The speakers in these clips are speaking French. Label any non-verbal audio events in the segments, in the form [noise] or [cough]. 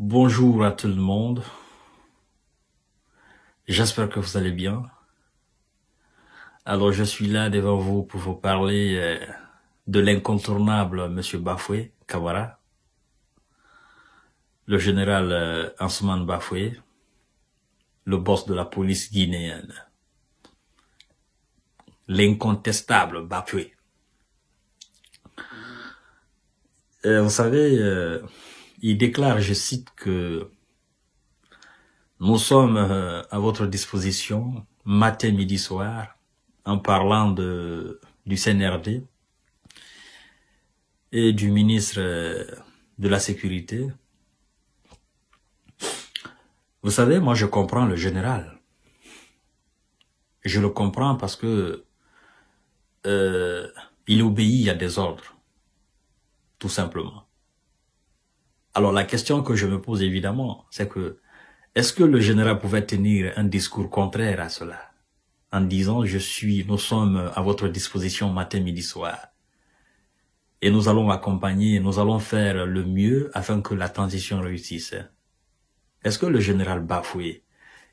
Bonjour à tout le monde. J'espère que vous allez bien. Alors je suis là devant vous pour vous parler euh, de l'incontournable Monsieur Bafoué Kawara, le général euh, Ansman Bafoué, le boss de la police guinéenne, l'incontestable Bafoué. Euh, vous savez, il déclare, je cite, que nous sommes euh, à votre disposition matin, midi, soir, en parlant de, du CNRD et du ministre euh, de la Sécurité. Vous savez, moi je comprends le général. Je le comprends parce que euh, il obéit à des ordres, tout simplement. Alors la question que je me pose évidemment, c'est que est-ce que le général pouvait tenir un discours contraire à cela en disant je suis, nous sommes à votre disposition matin, midi, soir et nous allons accompagner, nous allons faire le mieux afin que la transition réussisse. Est-ce que le général Bafoué,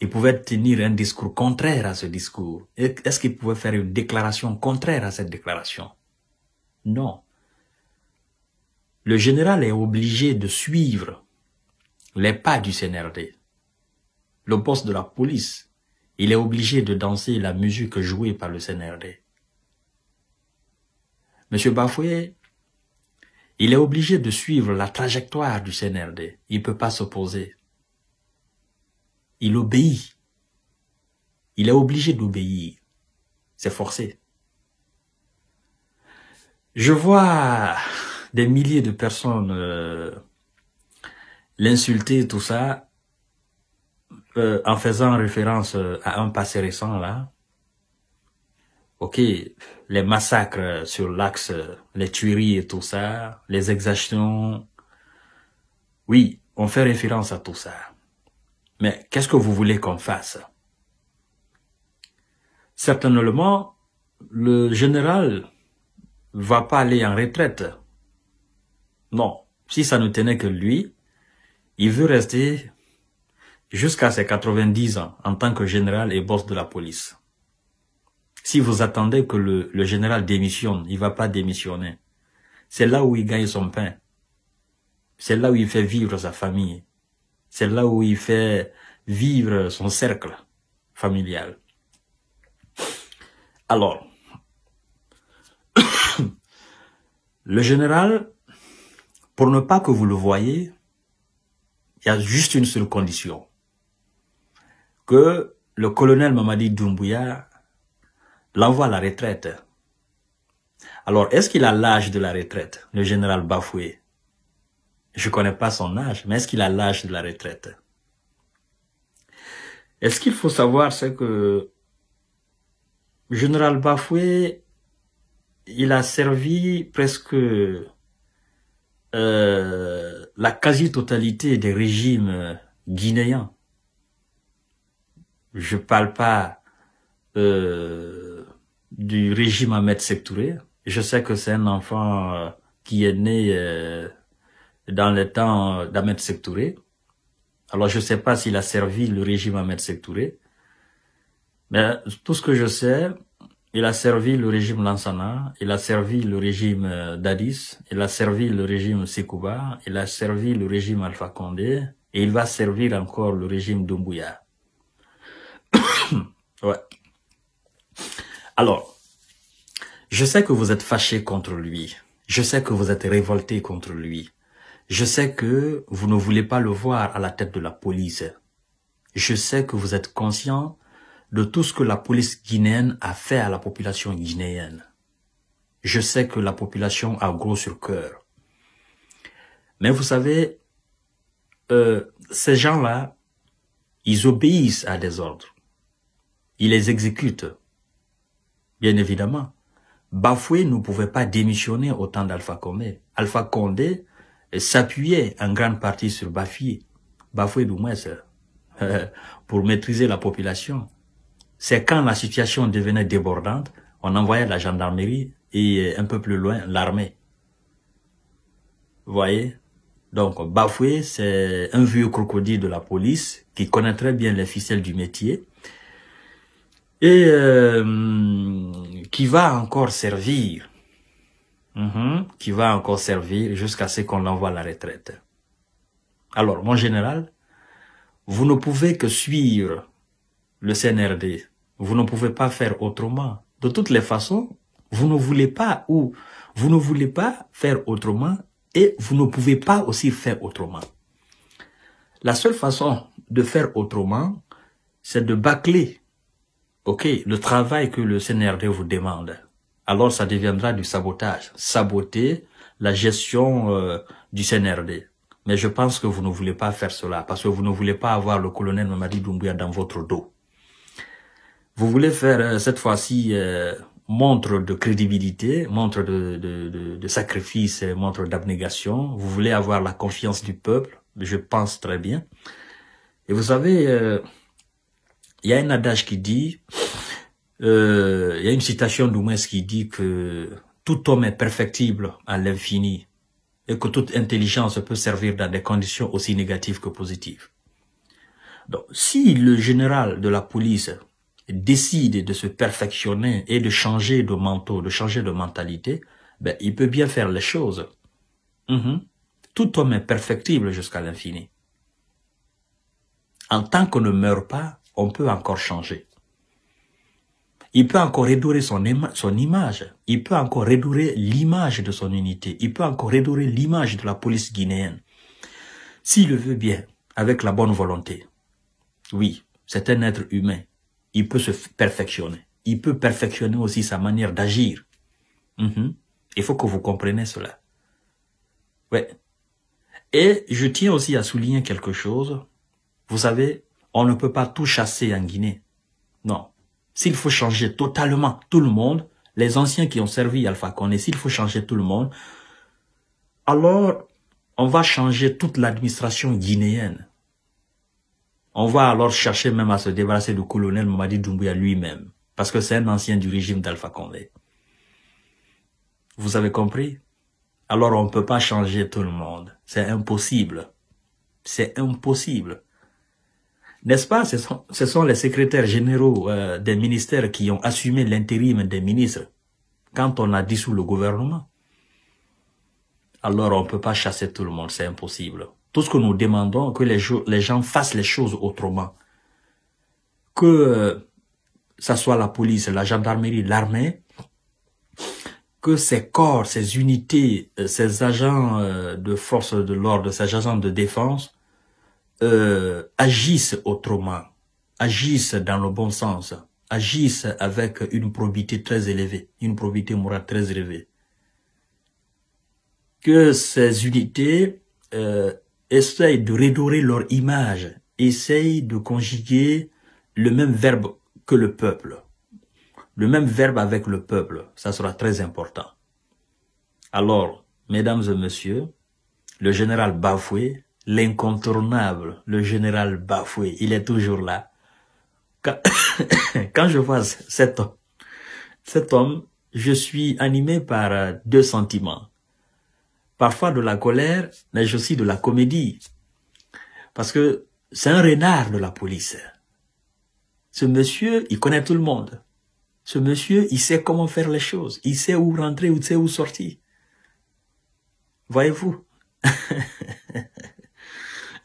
il pouvait tenir un discours contraire à ce discours Est-ce qu'il pouvait faire une déclaration contraire à cette déclaration Non le général est obligé de suivre les pas du CNRD, le poste de la police. Il est obligé de danser la musique jouée par le CNRD. Monsieur Bafoué, il est obligé de suivre la trajectoire du CNRD. Il ne peut pas s'opposer. Il obéit. Il est obligé d'obéir. C'est forcé. Je vois des milliers de personnes euh, l'insulter, tout ça, euh, en faisant référence euh, à un passé récent, là, ok, les massacres sur l'axe, les tueries et tout ça, les exactions, oui, on fait référence à tout ça. Mais qu'est-ce que vous voulez qu'on fasse Certainement, le général va pas aller en retraite. Non, si ça ne tenait que lui, il veut rester jusqu'à ses 90 ans en tant que général et boss de la police. Si vous attendez que le, général démissionne, il va pas démissionner. C'est là où il gagne son pain. C'est là où il fait vivre sa famille. C'est là où il fait vivre son cercle familial. Alors, [coughs] le général pour ne pas que vous le voyez, il y a juste une seule condition. Que le colonel Mamadi Doumbouya l'envoie à la retraite. Alors, est-ce qu'il a l'âge de la retraite, le général Bafoué Je connais pas son âge, mais est-ce qu'il a l'âge de la retraite est ce qu'il faut savoir, c'est que Général Bafoué, il a servi presque euh, la quasi-totalité des régimes euh, guinéens. Je parle pas euh, du régime Ahmed Sektouré. Je sais que c'est un enfant qui est né dans les temps d'Ahmed Sektouré. Alors je sais pas s'il a servi le régime Ahmed Sektouré. Mais tout ce que je sais, il a servi le régime Lansana, il a servi le régime euh, Dadis, il a servi le régime Sekouba, il a servi le régime Alpha Condé, et il va servir encore le régime Dumbuya. [coughs] ouais. Alors, je sais que vous êtes fâchés contre lui. Je sais que vous êtes révolté contre lui. Je sais que vous ne voulez pas le voir à la tête de la police. Je sais que vous êtes conscient de tout ce que la police guinéenne a fait à la population guinéenne. Je sais que la population a gros sur cœur. Mais vous savez, euh, ces gens-là, ils obéissent à des ordres. Ils les exécutent. Bien évidemment. Bafoué ne pouvait pas démissionner au temps d'Alpha Condé. Alpha Condé s'appuyait en grande partie sur Bafoué. Bafoué du moins, [laughs] pour maîtriser la population. C'est quand la situation devenait débordante, on envoyait la gendarmerie et euh, un peu plus loin l'armée. Vous voyez Donc Bafoué, c'est un vieux crocodile de la police qui connaît très bien les ficelles du métier et euh, qui va encore servir, mhm. qui va encore servir jusqu'à ce qu'on l'envoie à la retraite. Alors, mon général, vous ne pouvez que suivre le CNRD. Vous ne pouvez pas faire autrement. De toutes les façons, vous ne voulez pas ou vous ne voulez pas faire autrement et vous ne pouvez pas aussi faire autrement. La seule façon de faire autrement, c'est de bâcler ok, le travail que le CNRD vous demande. Alors ça deviendra du sabotage. Saboter la gestion euh, du CNRD. Mais je pense que vous ne voulez pas faire cela parce que vous ne voulez pas avoir le colonel Mamadi Doumbouya dans votre dos. Vous voulez faire euh, cette fois-ci euh, montre de crédibilité, montre de, de, de, sacrifice, montre d'abnégation. Vous voulez avoir la confiance du peuple, je pense très bien. Et vous savez, euh, il y a un adage qui dit, il y a une citation d'Oumès qui dit que tout homme est perfectible à l'infini et que toute intelligence peut servir dans des conditions aussi négatives que positives. Donc, si le général de la police décide de se perfectionner et de changer de manteau, de changer de mentalité, ben, il peut bien faire les choses. Mhm. Tout homme est perfectible jusqu'à l'infini. En tant qu'on ne meurt pas, on peut encore changer. Il peut encore redorer son, son image. Il peut encore redorer l'image de son unité. Il peut encore redorer l'image de la police guinéenne. S'il le veut bien, avec la bonne volonté. Oui, c'est un être humain il peut se perfectionner. Il peut perfectionner aussi sa manière d'agir. Mhm. Il faut que vous compreniez cela. Ouais. Et je tiens aussi à souligner quelque chose. Vous savez, on ne peut pas tout chasser en Guinée. Non. S'il faut changer totalement tout le monde, les anciens qui ont servi Alpha Condé, s'il faut changer tout le monde, alors on va changer toute l'administration guinéenne. On va alors chercher même à se débarrasser du colonel Mamadi Doumbouya lui-même, parce que c'est un ancien du régime d'Alpha Condé. Vous avez compris Alors on ne peut pas changer tout le monde. C'est impossible. C'est impossible. N'est-ce pas ce sont, les secrétaires généraux euh, des ministères qui ont assumé l'intérim des ministres quand on a dissous le gouvernement. Alors on ne peut pas chasser tout le monde, c'est impossible. Tout ce que nous demandons, que les, gens fassent les choses autrement. Que ça soit la police, la gendarmerie, l'armée, que ces corps, ces unités, euh, ces agents euh, de force de l'ordre, ces agents de défense euh, agissent autrement, agissent dans le bon sens, agissent avec une probité très élevée, une probité morale très élevée. Que ces unités euh, essayent de redorer leur image, essayent de conjuguer le même verbe que le peuple. Le même verbe avec le peuple, ça sera très important. Alors, mesdames et messieurs, le général Bafoué, l'incontournable, le général Bafoué, il est toujours là. Quand, [coughs] je vois cet homme, je suis animé par deux sentiments parfois de la colère, mais aussi de la comédie. Parce que c'est un renard de la police. Ce monsieur, il connaît tout le monde. Ce monsieur, il sait comment faire les choses. Il sait où rentrer, il sait où sortir. Voyez-vous [laughs]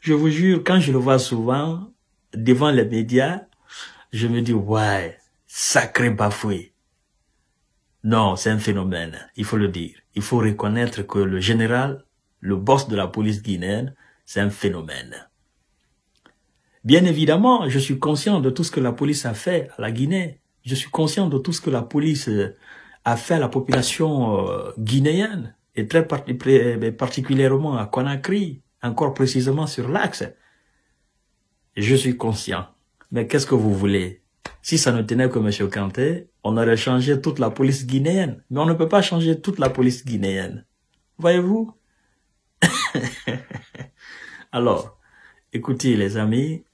Je vous jure, quand je le vois souvent devant les médias, je me dis, ouais, sacré bafoué. Non, c'est un phénomène, il faut le dire. Il faut reconnaître que le général, le boss de la police guinéenne, c'est un phénomène. Bien évidemment, je suis conscient de tout ce que la police a fait à la Guinée. Je suis conscient de tout ce que la police euh, a fait à la population euh, guinéenne, et très particulièrement à Conakry, encore précisément sur l'axe. Je suis conscient. Mais qu'est-ce que vous voulez si ça ne tenait que M. Kanté, on aurait changé toute la police guinéenne. Mais on ne peut pas changer toute la police guinéenne. Voyez-vous [laughs] Alors, écoutez les amis,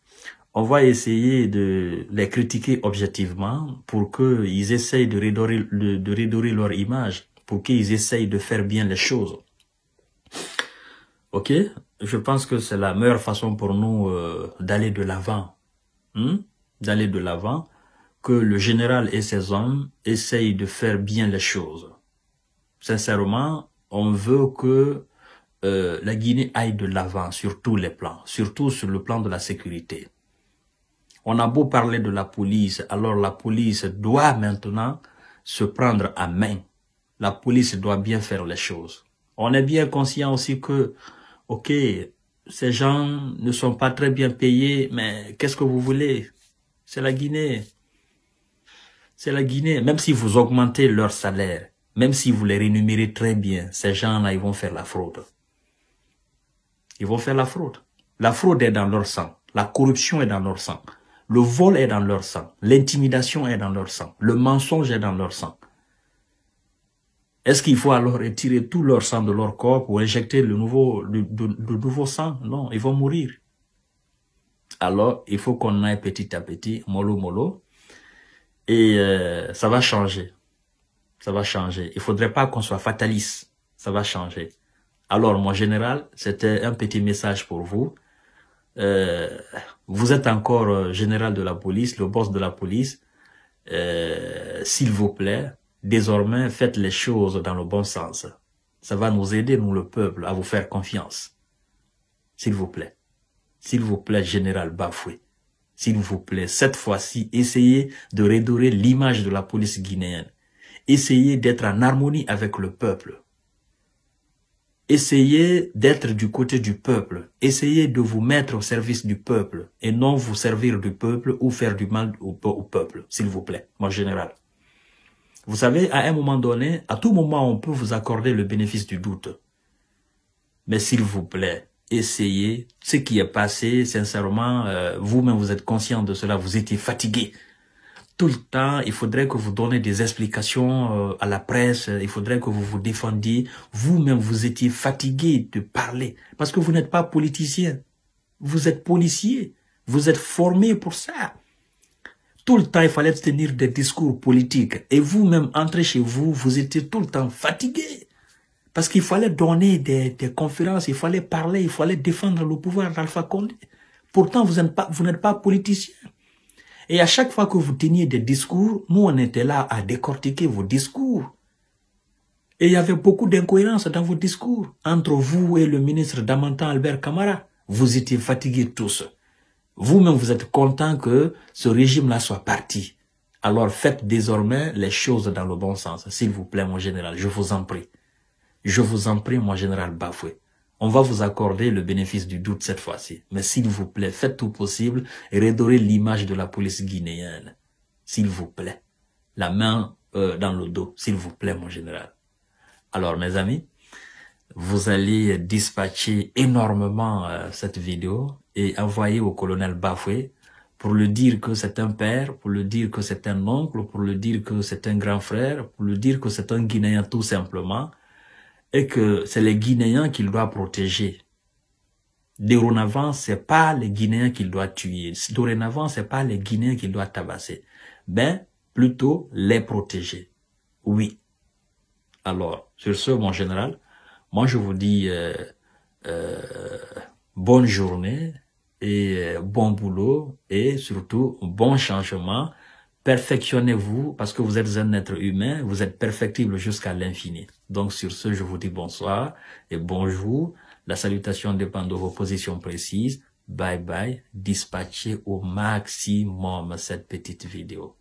on va essayer de les critiquer objectivement pour qu'ils essayent de redorer, de, leur image, pour qu'ils essayent de faire bien les choses. Ok Je pense que c'est la meilleure façon pour nous euh, d'aller de l'avant. Hmm? d'aller de l'avant, que le général et ses hommes essayent de faire bien les choses. Sincèrement, on veut que euh, la Guinée aille de l'avant sur tous les plans, surtout sur le plan de la sécurité. On a beau parler de la police, alors la police doit maintenant se prendre à main. La police doit bien faire les choses. On est bien conscient aussi que, ok, ces gens ne sont pas très bien payés, mais qu'est-ce que vous voulez c'est la Guinée. C'est la Guinée. Même si vous augmentez leur salaire, même si vous les rénumérez très bien, ces gens-là, ils vont faire la fraude. Ils vont faire la fraude. La fraude est dans leur sang. La corruption est dans leur sang. Le vol est dans leur sang. L'intimidation est dans leur sang. Le mensonge est dans leur sang. Est-ce qu'il faut alors retirer tout leur sang de leur corps pour injecter le nouveau, le nouveau sang Non, ils vont mourir alors il faut qu'on aille petit à petit, mollo mollo, et euh, ça va changer. Ça va changer. Il faudrait pas qu'on soit fataliste. Ça va changer. Alors, mon général, c'était un petit message pour vous. Euh, vous êtes encore euh, général de la police, le boss de la police. S'il vous plaît, désormais, faites les choses dans le bon sens. Ça va nous aider, nous, le peuple, à vous faire confiance. S'il vous plaît. S'il vous plaît, Général Bafoué, s'il vous plaît, cette fois-ci, essayez de redorer l'image de la police guinéenne. Essayez d'être en harmonie avec le peuple. Essayez d'être du côté du peuple. Essayez de vous mettre au service du peuple et non vous servir du peuple ou faire du mal au, au peuple, s'il vous plaît, mon général. Vous savez, à un moment donné, à tout moment, on peut vous accorder le bénéfice du doute. Mais s'il vous plaît, essayez ce qui est passé, sincèrement, euh, vous-même, vous êtes conscient de cela, vous étiez fatigué. Tout le temps, il faudrait que vous donnez des explications euh, à la presse, il faudrait que vous vous défendiez. Vous-même, vous étiez fatigué de parler, parce que vous n'êtes pas politicien, vous êtes policier, vous êtes formé pour ça. Tout le temps, il fallait tenir des discours politiques. Et vous-même, entrez chez vous, vous étiez tout le temps fatigué. Parce qu'il fallait donner des, conférences, il fallait parler, il fallait défendre le pouvoir d'Alpha Condé. Pourtant, vous n'êtes pas, vous n'êtes pas politicien. Et à chaque fois que vous teniez des discours, nous, on était là à décortiquer vos discours. Et il y avait beaucoup d'incohérences dans vos discours. Entre vous et le ministre Damantan Albert Camara, vous étiez fatigués tous. Vous-même, vous êtes content que ce régime-là soit parti. Alors faites désormais les choses dans le bon sens. S'il vous plaît, mon général, je vous en prie. Je vous en prie, mon général Bafoué. On va vous accorder le bénéfice du doute cette fois-ci. Mais s'il vous plaît, faites tout possible et redorez l'image de la police guinéenne. S'il vous plaît. La main euh, dans le dos, s'il vous plaît, mon général. Alors, mes amis, vous allez dispatcher énormément euh, cette vidéo et envoyer au colonel Bafoué pour le dire que c'est un père, pour le dire que c'est un oncle, pour le dire que c'est un grand frère, pour le dire que c'est un Guinéen tout simplement et que c'est les Guinéens qu'il doit protéger. Dorénavant, c'est pas les Guinéens qu'il doit tuer. Dorénavant, c'est pas les Guinéens qu'il doit tabasser. Ben, plutôt les protéger. Oui. Alors, sur ce, mon général, moi je vous dis euh, euh, bonne journée et euh, bon boulot et surtout bon changement Perfectionnez-vous parce que vous êtes un être humain, vous êtes perfectible jusqu'à l'infini. Donc sur ce, je vous dis bonsoir et bonjour. La salutation dépend de vos positions précises. Bye bye. Dispatchez au maximum cette petite vidéo.